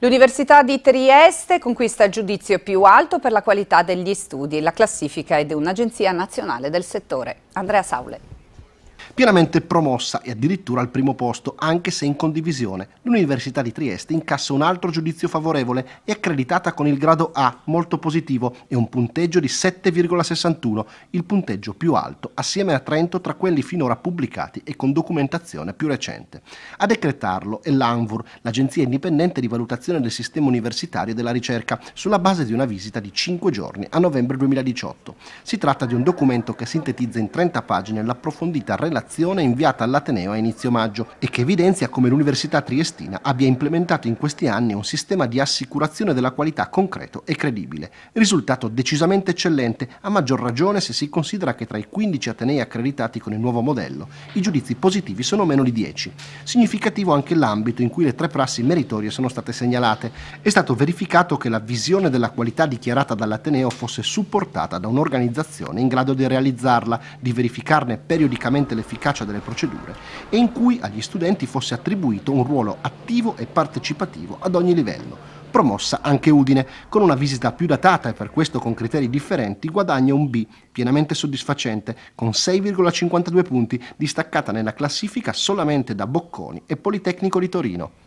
L'Università di Trieste conquista il giudizio più alto per la qualità degli studi. La classifica è di un'agenzia nazionale del settore. Andrea Saule pienamente promossa e addirittura al primo posto, anche se in condivisione. L'Università di Trieste incassa un altro giudizio favorevole e accreditata con il grado A, molto positivo, e un punteggio di 7,61, il punteggio più alto, assieme a Trento tra quelli finora pubblicati e con documentazione più recente. A decretarlo è l'ANVUR, l'Agenzia Indipendente di Valutazione del Sistema Universitario e della Ricerca, sulla base di una visita di 5 giorni a novembre 2018. Si tratta di un documento che sintetizza in 30 pagine l'approfondita relazione inviata all'Ateneo a inizio maggio e che evidenzia come l'Università Triestina abbia implementato in questi anni un sistema di assicurazione della qualità concreto e credibile. Risultato decisamente eccellente, a maggior ragione se si considera che tra i 15 Atenei accreditati con il nuovo modello i giudizi positivi sono meno di 10. Significativo anche l'ambito in cui le tre prassi meritorie sono state segnalate. È stato verificato che la visione della qualità dichiarata dall'Ateneo fosse supportata da un'organizzazione in grado di realizzarla, di verificarne periodicamente l'efficacia delle procedure e in cui agli studenti fosse attribuito un ruolo attivo e partecipativo ad ogni livello. Promossa anche Udine, con una visita più datata e per questo con criteri differenti guadagna un B pienamente soddisfacente, con 6,52 punti, distaccata nella classifica solamente da Bocconi e Politecnico di Torino.